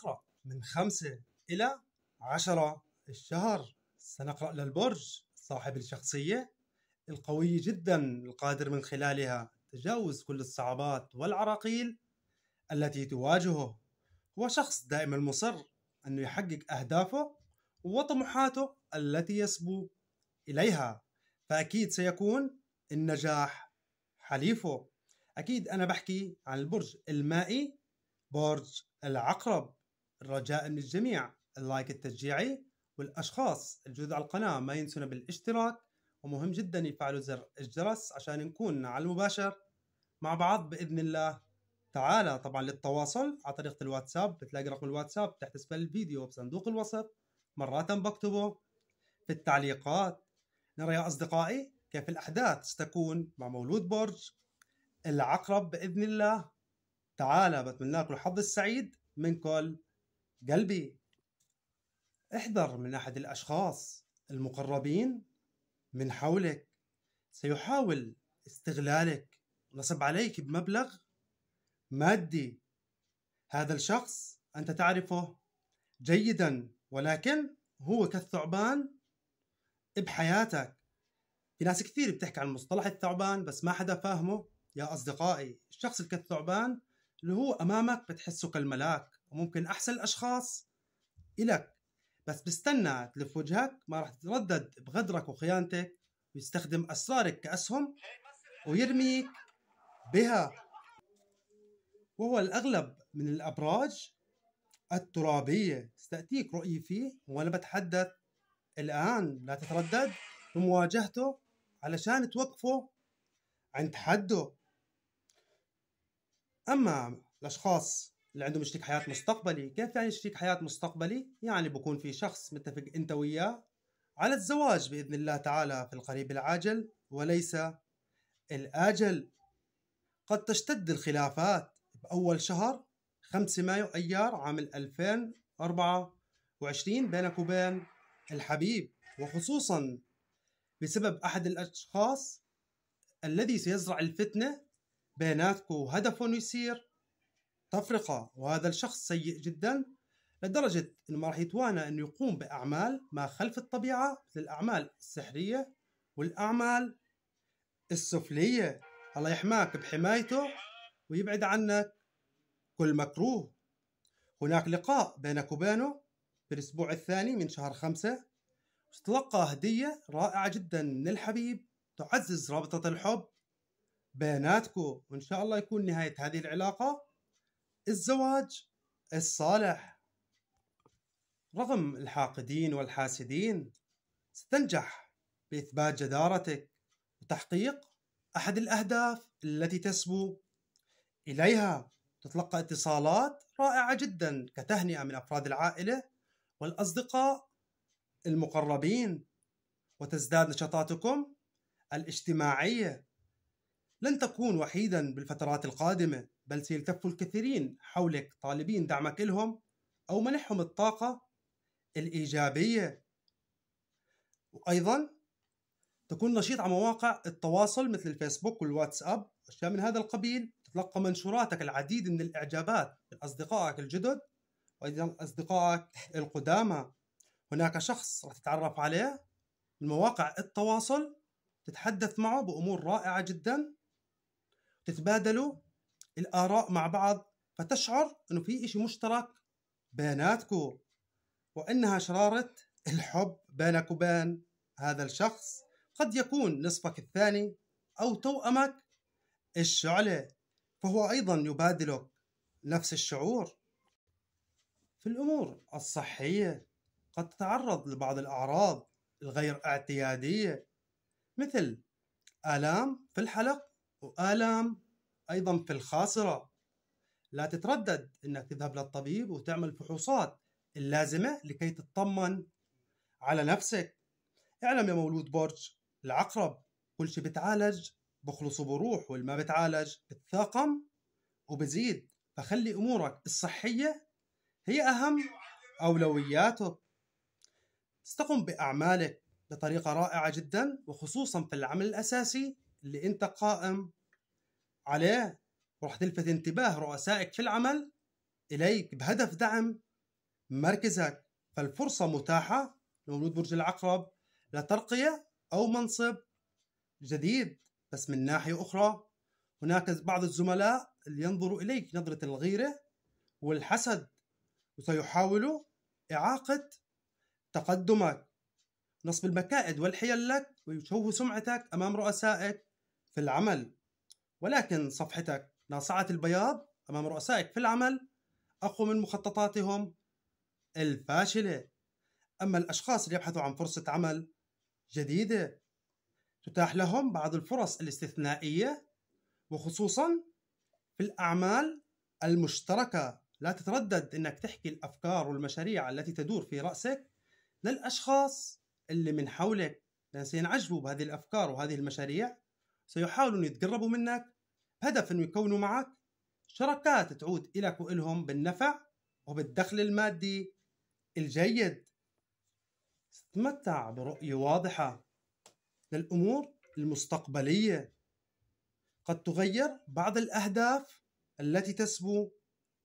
سنقرأ من خمسة إلى عشرة الشهر سنقرأ للبرج صاحب الشخصية القوية جدا القادر من خلالها تجاوز كل الصعوبات والعراقيل التي تواجهه هو شخص دائما مصر أنه يحقق أهدافه وطموحاته التي يصبو إليها فأكيد سيكون النجاح حليفه أكيد أنا بحكي عن البرج المائي برج العقرب الرجاء من الجميع اللايك التشجيعي والأشخاص الجدد على القناة ما ينسونا بالاشتراك ومهم جدا يفعلوا زر الجرس عشان نكون على المباشر مع بعض بإذن الله تعالى طبعا للتواصل على طريقة الواتساب بتلاقي رقم الواتساب تحت اسفل الفيديو بصندوق الوصف مرات بكتبه في التعليقات نرى يا أصدقائي كيف الأحداث ستكون مع مولود برج العقرب بإذن الله تعالى بتمنى لكم الحظ السعيد من كل قلبي احذر من أحد الأشخاص المقربين من حولك سيحاول استغلالك نصب عليك بمبلغ مادي هذا الشخص أنت تعرفه جيدا ولكن هو كالثعبان بحياتك في ناس كثير بتحكي عن مصطلح الثعبان بس ما حدا فاهمه يا أصدقائي الشخص الكالثعبان اللي هو أمامك بتحسه كالملاك وممكن احسن الاشخاص الك بس بستنى تلف وجهك ما راح تتردد بغدرك وخيانتك ويستخدم اسرارك كاسهم ويرميك بها وهو الاغلب من الابراج الترابيه استاتيك رؤيي فيه وانا بتحدث الان لا تتردد بمواجهته علشان توقفه عند حده اما الاشخاص اللي عندهم شريك حياة مستقبلي كيف يعني شريك حياة مستقبلي؟ يعني بكون في شخص متفق أنت وياه على الزواج بإذن الله تعالى في القريب العاجل وليس الآجل قد تشتد الخلافات بأول شهر 5 مايو أيار عام 2024 بينك وبين الحبيب وخصوصا بسبب أحد الأشخاص الذي سيزرع الفتنة بيناتكم وهدفه يصير تفرقة وهذا الشخص سيء جدا لدرجة أنه ما راح يتوانى أنه يقوم بأعمال ما خلف الطبيعة مثل الأعمال السحرية والأعمال السفلية الله يحماك بحمايته ويبعد عنك كل مكروه هناك لقاء بينك وبينه في الأسبوع الثاني من شهر خمسة تتلقى هدية رائعة جدا من الحبيب تعزز رابطة الحب بيناتكم وإن شاء الله يكون نهاية هذه العلاقة الزواج الصالح رغم الحاقدين والحاسدين ستنجح بإثبات جدارتك وتحقيق أحد الأهداف التي تسبو إليها تتلقى اتصالات رائعة جدا كتهنئة من أفراد العائلة والأصدقاء المقربين وتزداد نشاطاتكم الاجتماعية لن تكون وحيدا بالفترات القادمة بل سيلتف الكثيرين حولك طالبين دعمك لهم أو منحهم الطاقة الإيجابية وأيضا تكون نشيط على مواقع التواصل مثل الفيسبوك والواتساب أشياء من هذا القبيل تتلقى منشوراتك العديد من الإعجابات من أصدقائك الجدد وأيضا أصدقائك القدامى هناك شخص راح تتعرف عليه من مواقع التواصل تتحدث معه بأمور رائعة جدا تتبادلوا الآراء مع بعض فتشعر أنه في إشي مشترك بيناتكو وإنها شرارة الحب بينك وبين هذا الشخص قد يكون نصفك الثاني أو توأمك الشعلة فهو أيضا يبادلك نفس الشعور في الأمور الصحية قد تتعرض لبعض الأعراض الغير اعتيادية مثل آلام في الحلق وآلام أيضا في الخاصرة لا تتردد أنك تذهب للطبيب وتعمل الفحوصات اللازمة لكي تطمن على نفسك اعلم يا مولود برج العقرب كل شيء بتعالج بخلص وبروح والما بتعالج بتثاقم وبزيد فخلي أمورك الصحية هي أهم أولوياتك استقم بأعمالك بطريقة رائعة جدا وخصوصا في العمل الأساسي اللي أنت قائم عليه وراح تلفت انتباه رؤسائك في العمل إليك بهدف دعم مركزك فالفرصة متاحة لمولود برج العقرب لترقية أو منصب جديد بس من ناحية أخرى هناك بعض الزملاء اللي ينظروا إليك نظرة الغيرة والحسد وسيحاولوا إعاقة تقدمك نصب المكائد والحيل لك ويشوه سمعتك أمام رؤسائك في العمل ولكن صفحتك ناصعة البياض أمام رؤسائك في العمل أقوى من مخططاتهم الفاشلة أما الأشخاص اللي يبحثوا عن فرصة عمل جديدة تتاح لهم بعض الفرص الاستثنائية وخصوصا في الأعمال المشتركة لا تتردد أنك تحكي الأفكار والمشاريع التي تدور في رأسك للأشخاص اللي من حولك لأن سينعجبوا بهذه الأفكار وهذه المشاريع سيحاولون يتقربوا منك بهدف أن يكونوا معك شراكات تعود إليك وإلهم بالنفع وبالدخل المادي الجيد تتمتع برؤية واضحة للأمور المستقبلية قد تغير بعض الأهداف التي تسبو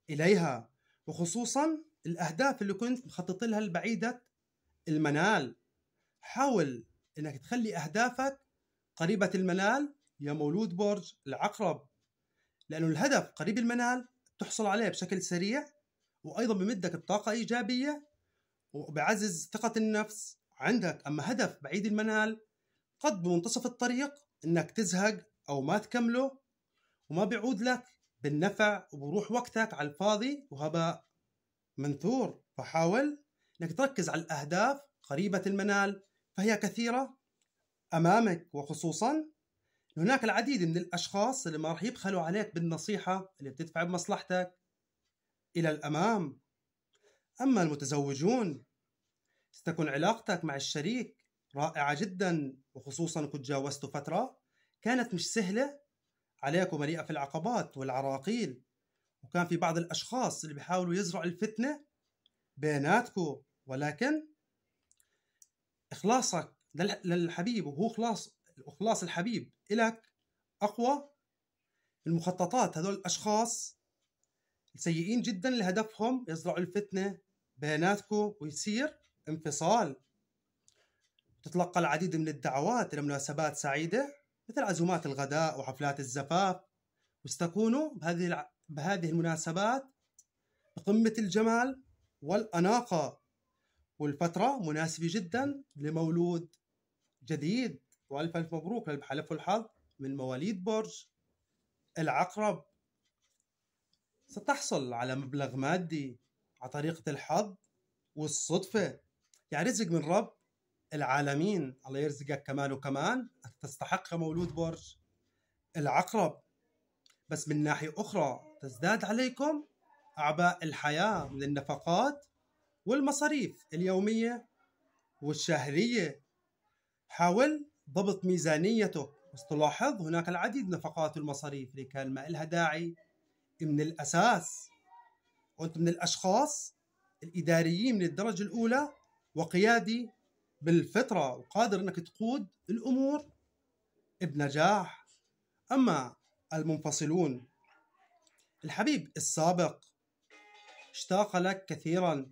إليها وخصوصا الأهداف اللي كنت مخطط لها البعيدة المنال حاول أنك تخلي أهدافك قريبة المنال يا مولود برج العقرب لأنه الهدف قريب المنال تحصل عليه بشكل سريع وأيضا بمدك الطاقة إيجابية وبعزز ثقة النفس عندك أما هدف بعيد المنال قد بمنتصف الطريق أنك تزهق أو ما تكمله وما بيعود لك بالنفع وبروح وقتك على الفاضي وهباء منثور فحاول أنك تركز على الأهداف قريبة المنال فهي كثيرة امامك وخصوصا هناك العديد من الاشخاص اللي ما راح يبخلوا عليك بالنصيحه اللي بتدفع بمصلحتك الى الامام اما المتزوجون ستكون علاقتك مع الشريك رائعه جدا وخصوصا كنت تجاوزت فتره كانت مش سهله عليك ومليئه في العقبات والعراقيل وكان في بعض الاشخاص اللي بيحاولوا يزرعوا الفتنه بيناتكم ولكن اخلاصك للحبيب وهو خلاص اخلاص الحبيب الك اقوى المخططات هذول الاشخاص سيئين جدا لهدفهم يزرعوا الفتنه بيناتكم ويصير انفصال تتلقى العديد من الدعوات لمناسبات سعيده مثل عزومات الغداء وحفلات الزفاف وستكونوا بهذه الع... بهذه المناسبات بقمه الجمال والاناقه والفتره مناسبه جدا لمولود جديد والف الف مبروك للمحلف الحظ من مواليد برج العقرب ستحصل على مبلغ مادي على طريقة الحظ والصدفة يعني رزق من رب العالمين الله يرزقك كمان وكمان تستحق مولود برج العقرب بس من ناحية أخرى تزداد عليكم أعباء الحياة من النفقات والمصاريف اليومية والشهرية حاول ضبط ميزانيته بس تلاحظ هناك العديد من النفقات والمصاريف اللي كان ما إلها داعي من الأساس وأنت من الأشخاص الإداريين من الدرجة الأولى وقيادي بالفطرة وقادر أنك تقود الأمور بنجاح أما المنفصلون الحبيب السابق اشتاق لك كثيرا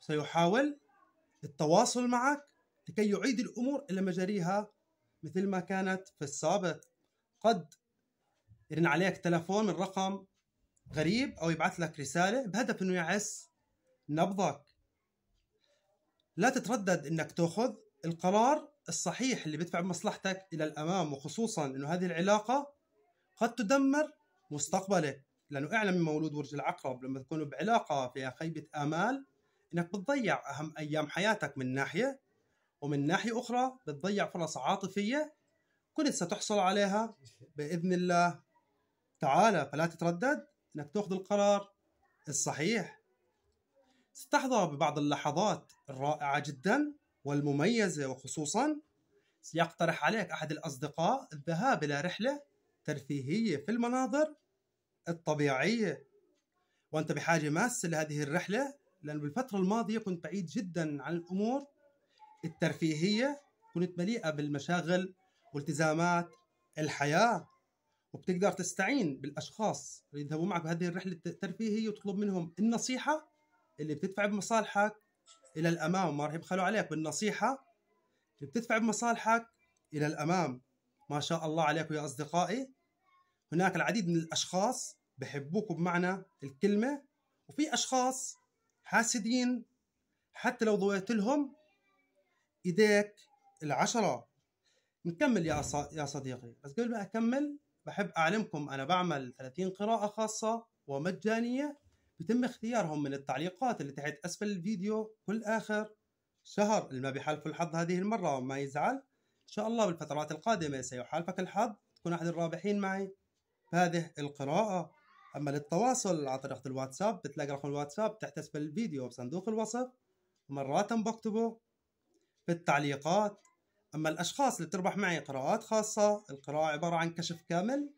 سيحاول التواصل معك لكي يعيد الأمور إلى مجاريها مثل ما كانت في السابق قد يرن عليك تلفون من رقم غريب أو يبعث لك رسالة بهدف أنه يعس نبضك لا تتردد أنك تأخذ القرار الصحيح اللي بيدفع بمصلحتك إلى الأمام وخصوصا أنه هذه العلاقة قد تدمر مستقبلك لأنه اعلم من مولود برج العقرب لما تكونوا بعلاقة فيها خيبة آمال أنك بتضيع أهم أيام حياتك من ناحية ومن ناحية أخرى بتضيع فرص عاطفية كنت ستحصل عليها بإذن الله تعالى فلا تتردد أنك تأخذ القرار الصحيح ستحظى ببعض اللحظات الرائعة جدا والمميزة وخصوصا سيقترح عليك أحد الأصدقاء الذهاب إلى رحلة ترفيهية في المناظر الطبيعية وأنت بحاجة ماسة لهذه الرحلة لأنه بالفترة الماضية كنت بعيد جدا عن الأمور الترفيهية كنت مليئة بالمشاغل والتزامات الحياة وبتقدر تستعين بالأشخاص اللي يذهبوا معك بهذه الرحلة الترفيهية وتطلب منهم النصيحة اللي بتدفع بمصالحك إلى الأمام ما راح يبخلوا عليك بالنصيحة اللي بتدفع بمصالحك إلى الأمام ما شاء الله عليكم يا أصدقائي هناك العديد من الأشخاص بحبوك بمعنى الكلمة وفي أشخاص حاسدين حتى لو ضويت لهم ايديك العشرة نكمل يا يا صديقي بس قبل ما اكمل بحب اعلمكم انا بعمل 30 قراءة خاصة ومجانية بيتم اختيارهم من التعليقات اللي تحت اسفل الفيديو كل اخر شهر اللي ما بيحالفه الحظ هذه المرة وما يزعل ان شاء الله بالفترات القادمة سيحالفك الحظ تكون احد الرابحين معي بهذه القراءة اما للتواصل عن طريق الواتساب بتلاقي رقم الواتساب تحت اسفل الفيديو بصندوق الوصف ومرات بكتبه بالتعليقات أما الأشخاص اللي بتربح معي قراءات خاصة القراءة عبارة عن كشف كامل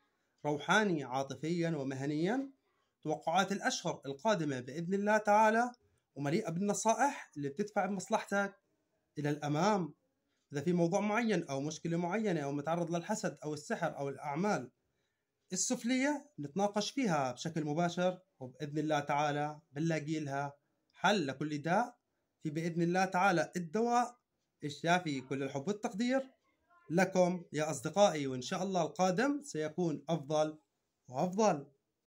روحاني عاطفيا ومهنيا توقعات الأشهر القادمة بإذن الله تعالى ومليئة بالنصائح اللي بتدفع بمصلحتك إلى الأمام إذا في موضوع معين أو مشكلة معينة أو متعرض للحسد أو السحر أو الأعمال السفلية نتناقش فيها بشكل مباشر وبإذن الله تعالى بنلاقي لها حل لكل داء في بإذن الله تعالى الدواء الشافي كل الحب والتقدير لكم يا أصدقائي وإن شاء الله القادم سيكون أفضل وأفضل